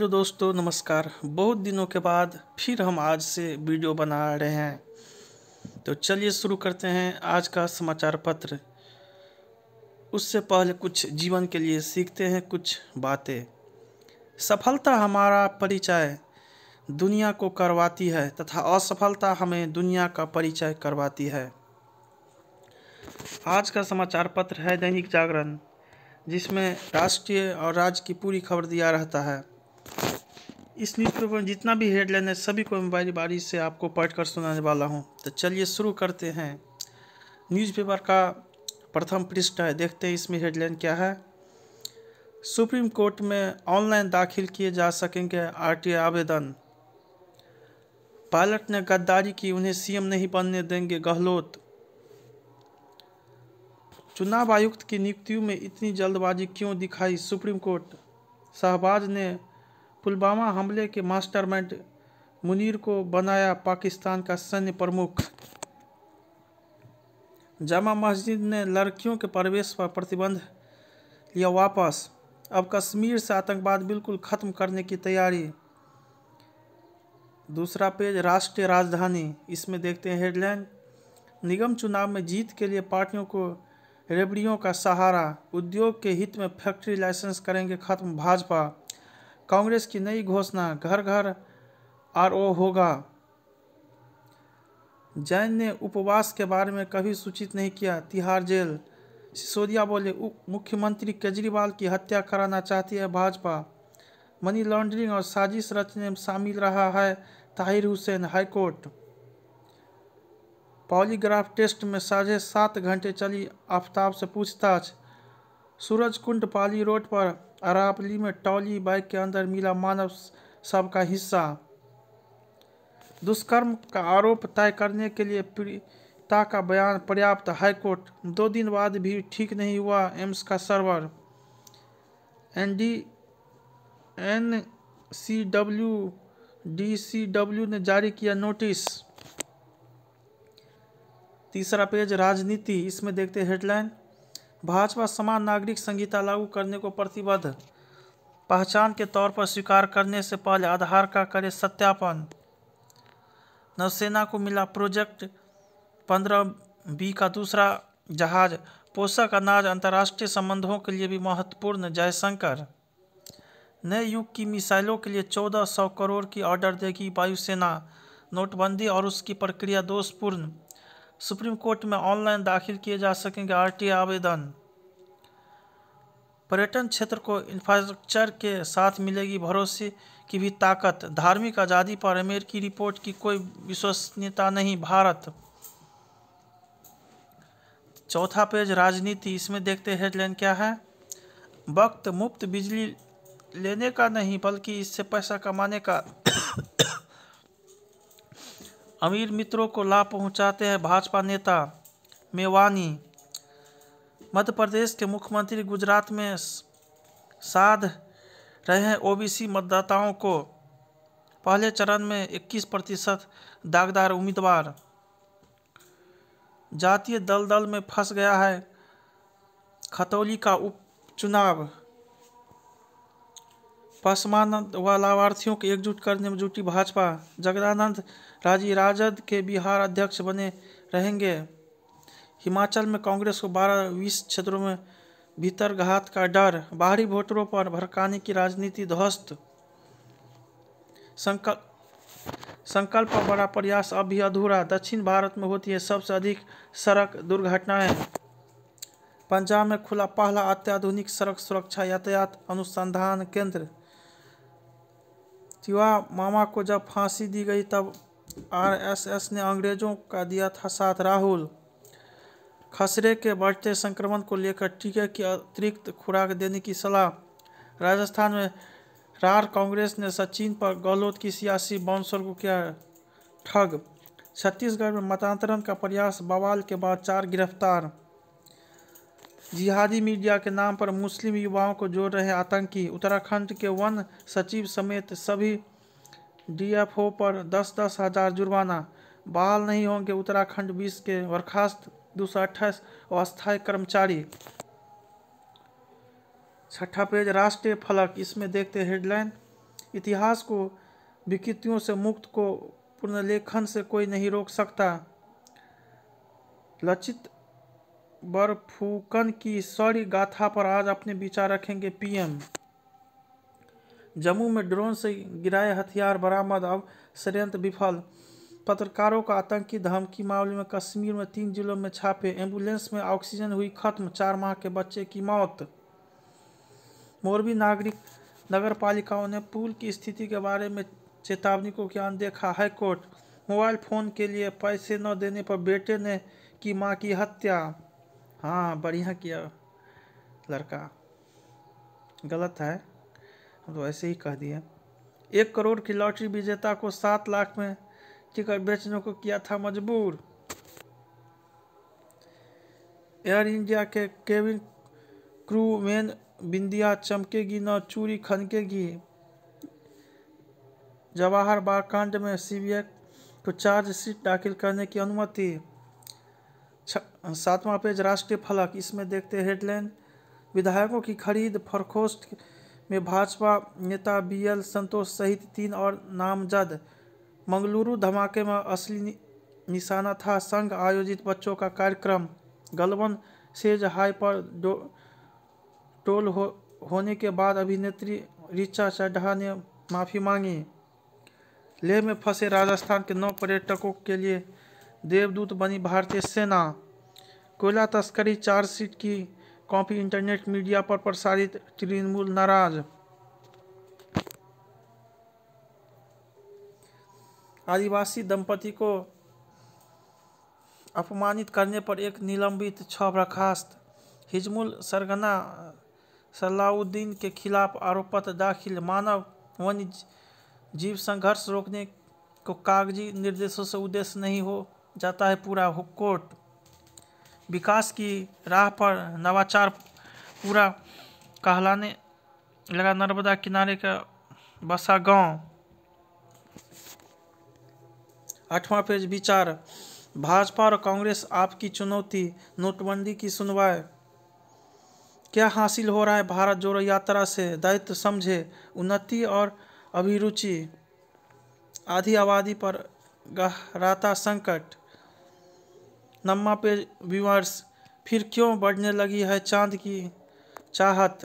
hello दोस्तों नमस्कार बहुत दिनों के बाद फिर हम आज से वीडियो बना रहे हैं तो चलिए शुरू करते हैं आज का समाचार पत्र उससे पहले कुछ जीवन के लिए सीखते हैं कुछ बातें सफलता हमारा परिचय दुनिया को करवाती है तथा असफलता हमें दुनिया का परिचय करवाती है आज का समाचार पत्र है दैनिक जागरण जिसमें राष्ट्रीय और राज्य की पूरी खबर दिया रहता है इस न्यूज़पेपर में जितना भी हेडलाइन है सभी को मैं बारी बारी से आपको पढ़ कर सुनाने वाला हूँ तो चलिए शुरू करते हैं न्यूज़पेपर का प्रथम पृष्ठ है देखते हैं इसमें हेडलाइन क्या है सुप्रीम कोर्ट में ऑनलाइन दाखिल किए जा सकेंगे आरटीए आवेदन पायलट ने गद्दारी की उन्हें सीएम नहीं बनने देंगे गहलोत चुनाव आयुक्त की नियुक्तियों में इतनी जल्दबाजी क्यों दिखाई सुप्रीम कोर्ट शहबाज ने पुलवामा हमले के मास्टरमाइंड मुनीर को बनाया पाकिस्तान का सैन्य प्रमुख जामा मस्जिद ने लड़कियों के प्रवेश पर प्रतिबंध लिया वापस अब कश्मीर से आतंकवाद बिल्कुल ख़त्म करने की तैयारी दूसरा पेज राष्ट्रीय राजधानी इसमें देखते हैं हेडलाइन निगम चुनाव में जीत के लिए पार्टियों को रेबड़ियों का सहारा उद्योग के हित में फैक्ट्री लाइसेंस करेंगे खत्म भाजपा कांग्रेस की नई घोषणा घर घर ओ होगा जैन ने उपवास के बारे में कभी सूचित नहीं किया तिहाड़ जेल सिसोदिया बोले मुख्यमंत्री केजरीवाल की हत्या कराना चाहती है भाजपा मनी लॉन्ड्रिंग और साजिश रचने में शामिल रहा है Tahir Hussain high court polygraph test में साढ़े सात घंटे चली आफ्ताब से पूछताछ सूरज कुंड पाली रोड पर अरापली में टॉली बाइक के अंदर मिला मानव सब का हिस्सा दुष्कर्म का आरोप तय करने के लिए पीड़िता का बयान पर्याप्त हाईकोर्ट दो दिन बाद भी ठीक नहीं हुआ एम्स का server N D N C W D C W ने जारी किया नोटिस तीसरा पेज राजनीति इसमें देखते हेडलाइन भाजपा समान नागरिक संहिता लागू करने को प्रतिबद्ध पहचान के तौर पर स्वीकार करने से पहले आधार का करे सत्यापन नौसेना को मिला प्रोजेक्ट पंद्रह बी का दूसरा जहाज पोषक अनाज अंतर्राष्ट्रीय संबंधों के लिए भी महत्वपूर्ण जयशंकर नए युग की मिसाइलों के लिए चौदह सौ करोड़ की ऑर्डर देगी वायुसेना नोटबंदी और उसकी प्रक्रिया दोषपूर्ण सुप्रीम कोर्ट में ऑनलाइन दाखिल किए जा सकेंगे आरटी आवेदन पर्यटन क्षेत्र को इंफ्रास्ट्रक्चर के साथ मिलेगी भरोसे की भी ताकत धार्मिक आज़ादी पर अमेरिकी रिपोर्ट की कोई विश्वसनीयता नहीं भारत चौथा पेज राजनीति इसमें देखते हेडलाइन क्या है वक्त मुफ्त बिजली लेने का नहीं बल्कि इससे पैसा कमाने का अमीर मित्रों को लाभ पहुंचाते हैं भाजपा नेता मेवानी मध्य प्रदेश के मुख्यमंत्री गुजरात में साध रहे हैं ओबीसी मतदाताओं को पहले चरण में 21 प्रतिशत दागदार उम्मीदवार जातीय दल दल में फंस गया है खतौली का उपचुनाव पासवान व लाभार्थियों को एकजुट करने में जुटी भाजपा जगदानंद राजी राजद के बिहार अध्यक्ष बने रहेंगे हिमाचल में कांग्रेस को बारह बीस क्षेत्रों में भीतर घात का डर बाहरी वोटरों पर भड़काने की राजनीति ध्वस्त संकल्प संकल्प पर बड़ा प्रयास अब भी अधूरा दक्षिण भारत में होती है सबसे अधिक सड़क दुर्घटनाएं पंजाब में खुला पहला अत्याधुनिक सड़क सुरक्षा यातायात अनुसंधान केंद्र तिवा मामा को जब फांसी दी गई तब आरएसएस ने अंग्रेज़ों का दिया था साथ राहुल खसरे के बढ़ते संक्रमण को लेकर टीके की अतिरिक्त खुराक देने की सलाह राजस्थान में रार कांग्रेस ने सचिन पर गहलोत की सियासी बाउंसर को किया ठग छत्तीसगढ़ में मतांतरण का प्रयास बवाल के बाद चार गिरफ्तार जिहादी मीडिया के नाम पर मुस्लिम युवाओं को जोड़ रहे आतंकी उत्तराखंड के वन सचिव समेत सभी डीएफओ पर दस दस हज़ार जुर्माना बहाल नहीं होंगे उत्तराखंड बीस के बर्खास्त दो सौ अट्ठाईस अस्थायी कर्मचारी छठा पेज राष्ट्रीय फलक इसमें देखते हेडलाइन इतिहास को विकृतियों से मुक्त को पुनर्लेखन से कोई नहीं रोक सकता लचित बरफूकन की शौर्य गाथा पर आज अपने विचार रखेंगे पीएम जम्मू में ड्रोन से गिराए हथियार बरामद अब षडयंत्र विफल पत्रकारों का आतंकी धमकी मामले में कश्मीर में तीन जिलों में छापे एम्बुलेंस में ऑक्सीजन हुई खत्म चार माह के बच्चे की मौत मोरबी नागरिक नगर पालिकाओं ने पुल की स्थिति के बारे में चेतावनी को क्या देखा हाईकोर्ट मोबाइल फ़ोन के लिए पैसे न देने पर बेटे ने की मां की हत्या हाँ बढ़िया किया लड़का गलत है हम तो ऐसे ही कह दिए एक करोड़ की लॉटरी विजेता को सात लाख में टिकट बेचने को किया था मजबूर एयर इंडिया के केविन क्रू मेन बिंदिया चमकेगी न चूरी खनकेगी जवाहर बार कांड में सीबीआई को चार्जशीट दाखिल करने की अनुमति सातवां पेज राष्ट्रीय फलक इसमें देखते हेडलाइन विधायकों की खरीद फरखोस्ट में भाजपा नेता बी एल संतोष सहित तीन और नामजद मंगलुरु धमाके में असली निशाना था संघ आयोजित बच्चों का कार्यक्रम गलवन सेज हाई पर टोल हो होने के बाद अभिनेत्री रिचा चड्ढा ने माफ़ी मांगी लेह में फंसे राजस्थान के नौ पर्यटकों के लिए देवदूत बनी भारतीय सेना कोयला तस्करी चार्जशीट की कॉपी इंटरनेट मीडिया पर प्रसारित तृणमूल नाराज आदिवासी दंपति को अपमानित करने पर एक निलंबित छह बर्खास्त हिजमुल सरगना सलाउद्दीन के खिलाफ आरोप पत्र दाखिल मानव वन्य जीव संघर्ष रोकने को कागजी निर्देशों से उद्देश्य नहीं हो जाता है पूरा कोर्ट विकास की राह पर नवाचार पूरा कहलाने लगा नर्मदा किनारे का बसा गांव आठवां पेज विचार भाजपा और कांग्रेस आपकी चुनौती नोटबंदी की सुनवाई क्या हासिल हो रहा है भारत जोड़ो यात्रा से दायित्व समझे उन्नति और अभिरुचि आधी आबादी पर गहराता संकट नम्मा पे व्यूअर्स फिर क्यों बढ़ने लगी है चांद की चाहत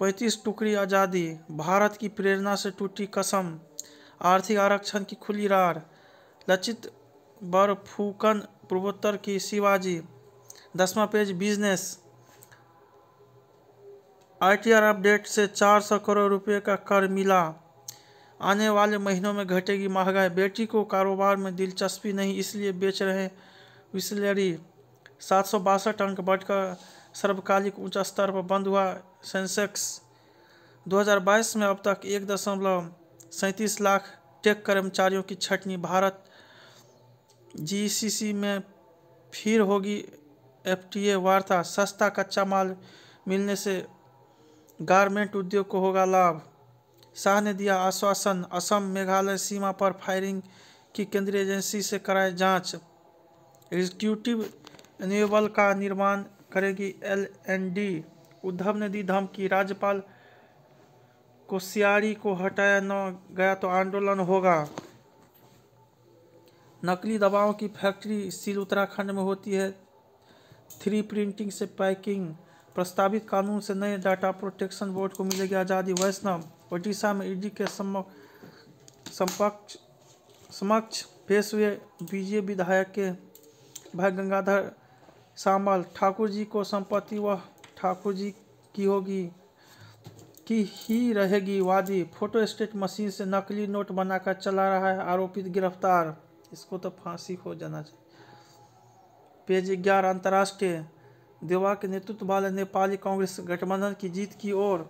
पैंतीस टुकड़ी आज़ादी भारत की प्रेरणा से टूटी कसम आर्थिक आरक्षण की खुली रार लचित बरफूकन पूर्वोत्तर की शिवाजी दसवा पेज बिजनेस आईटीआर अपडेट से 400 करोड़ रुपए का कर मिला आने वाले महीनों में घटेगी महंगाई बेटी को कारोबार में दिलचस्पी नहीं इसलिए बेच रहे विस्लरी सात सौ बासठ अंक बढ़कर सर्वकालिक उच्च स्तर पर बंद हुआ सेंसेक्स 2022 में अब तक एक दशमलव सैंतीस लाख टेक कर्मचारियों की छटनी भारत जीसीसी में फिर होगी एफटीए वार्ता सस्ता कच्चा माल मिलने से गारमेंट उद्योग को होगा लाभ शाह ने दिया आश्वासन असम मेघालय सीमा पर फायरिंग की केंद्रीय एजेंसी से कराए जांच एग्जीक्यूटिव एनेबल का निर्माण करेगी एल एन डी उद्धव ने दी धमकी राज्यपाल कोश्यारी को हटाया न गया तो आंदोलन होगा नकली दवाओं की फैक्ट्री सील उत्तराखंड में होती है थ्री प्रिंटिंग से पैकिंग प्रस्तावित कानून से नए डाटा प्रोटेक्शन बोर्ड को मिलेगी आज़ादी वैष्णव ओडिशा में ईडी के समक्ष समक्ष पेश हुए बीजेपी विधायक के भाई गंगाधर सामल ठाकुर जी को संपत्ति वह ठाकुर जी की होगी की ही रहेगी वादी फोटो स्टेट मशीन से नकली नोट बनाकर चला रहा है आरोपी गिरफ्तार इसको तो फांसी हो जाना चाहिए पेज ग्यारह अंतर्राष्ट्रीय देवा के नेतृत्व वाले नेपाली कांग्रेस गठबंधन की जीत की ओर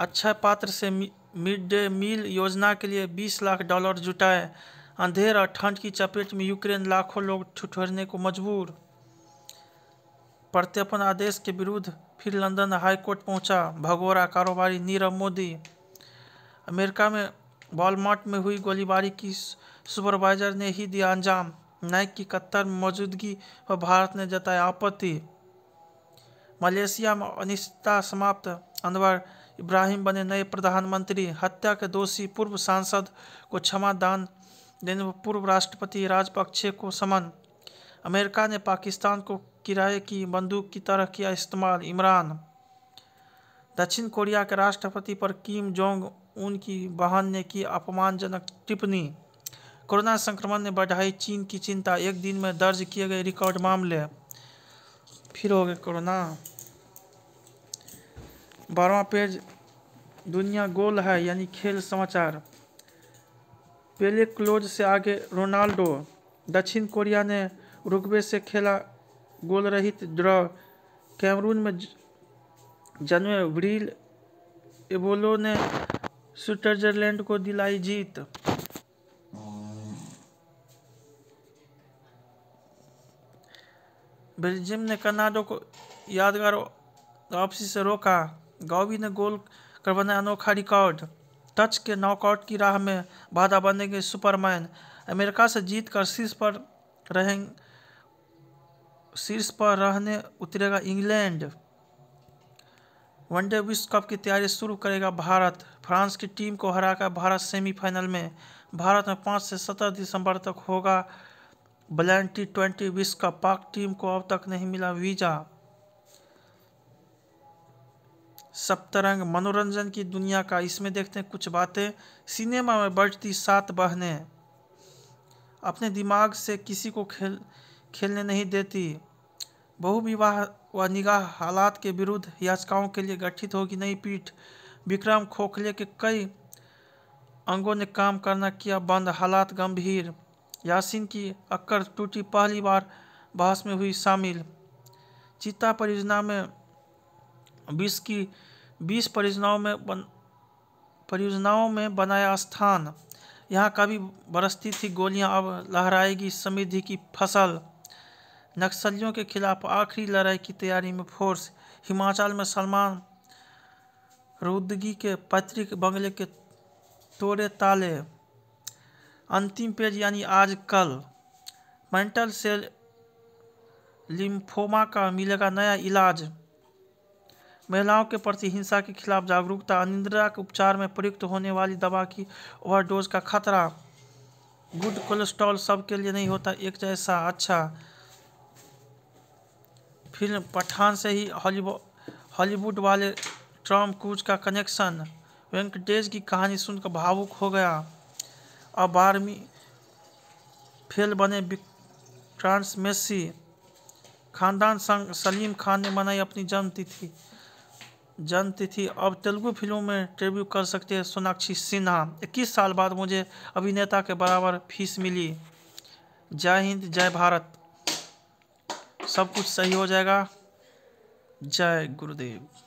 अक्षय अच्छा पात्र से मिड डे मील योजना के लिए 20 लाख डॉलर जुटाए अंधेर और ठंड की चपेट में यूक्रेन लाखों लोग ठुठरने को मजबूर प्रत्यर्पण आदेश के विरुद्ध फिर लंदन हाईकोर्ट पहुंचा भगोरा कारोबारी नीरव मोदी अमेरिका में वॉलमार्ट में हुई गोलीबारी की सुपरवाइजर ने ही दिया अंजाम नायक की कत्तर में मौजूदगी पर भारत ने जताया आपत्ति मलेशिया में अनिश्चितता समाप्त अनवर इब्राहिम बने नए प्रधानमंत्री हत्या के दोषी पूर्व सांसद को क्षमा दान देने पूर्व राष्ट्रपति राजपक्षे को समन अमेरिका ने पाकिस्तान को किराए की बंदूक की तरह किया इस्तेमाल इमरान दक्षिण कोरिया के राष्ट्रपति पर किम जोंग उनकी बहन ने की अपमानजनक टिप्पणी कोरोना संक्रमण ने बढ़ाई चीन की चिंता एक दिन में दर्ज किए गए रिकॉर्ड मामले फिर हो गए कोरोना बारवा पेज दुनिया गोल है यानी खेल समाचार पेले क्लोज से आगे रोनाल्डो दक्षिण कोरिया ने रुकबे से खेला गोल रहित ड्रॉ कैमरून में जन्मे व्रील एबोलो ने स्विट्जरलैंड को दिलाई जीत बेल्जियम ने कनाडा को यादगार वापसी से रोका गौवी ने गोल कर बनाया अनोखा रिकॉर्ड टच के नॉकआउट की राह में बाधा बनेंगे सुपरमैन अमेरिका से जीत कर शीर्ष पर रहेंगे शीर्ष पर रहने उतरेगा इंग्लैंड वनडे विश्व कप की तैयारी शुरू करेगा भारत फ्रांस की टीम को हराकर भारत सेमीफाइनल में भारत में पाँच से सत्रह दिसंबर तक होगा ब्लैंड टी ट्वेंटी विश्व कप पाक टीम को अब तक नहीं मिला वीज़ा सप्तरंग मनोरंजन की दुनिया का इसमें देखते हैं कुछ बातें सिनेमा में बढ़ती सात बहने अपने दिमाग से किसी को खेल खेलने नहीं देती बहुविवाह व निगाह हालात के विरुद्ध याचिकाओं के लिए गठित होगी नई पीठ विक्रम खोखले के कई अंगों ने काम करना किया बंद हालात गंभीर यासीन की अक्कर टूटी पहली बार बहस में हुई शामिल चिता परियोजना में बीस की बीस परियोजनाओं में बन परियोजनाओं में बनाया स्थान यहाँ कभी बरसती थी गोलियां अब लहराएगी समृद्धि की फसल नक्सलियों के खिलाफ आखिरी लड़ाई की तैयारी में फोर्स हिमाचल में सलमान रौदगी के पैतृक बंगले के तोड़े ताले अंतिम पेज यानी आज कल मेंटल सेल लिम्फोमा का मिलेगा नया इलाज महिलाओं के प्रति हिंसा के खिलाफ जागरूकता अनिंद्रा के उपचार में प्रयुक्त होने वाली दवा की ओवरडोज का खतरा गुड कोलेस्ट्रॉल सब के लिए नहीं होता एक जैसा अच्छा फिल्म पठान से ही हॉलीवुड हॉलीवुड वाले ट्रॉम क्रूज का कनेक्शन वेंकटेश की कहानी सुनकर भावुक हो गया अब बारहवीं फेल बने ट्रांस मेसी खानदान संग सलीम खान ने मनाई अपनी जन्मतिथि जानती अब तेलुगु फिल्मों में डेब्यू कर सकते हैं सोनाक्षी सिन्हा इक्कीस साल बाद मुझे अभिनेता के बराबर फीस मिली जय हिंद जय भारत सब कुछ सही हो जाएगा जय गुरुदेव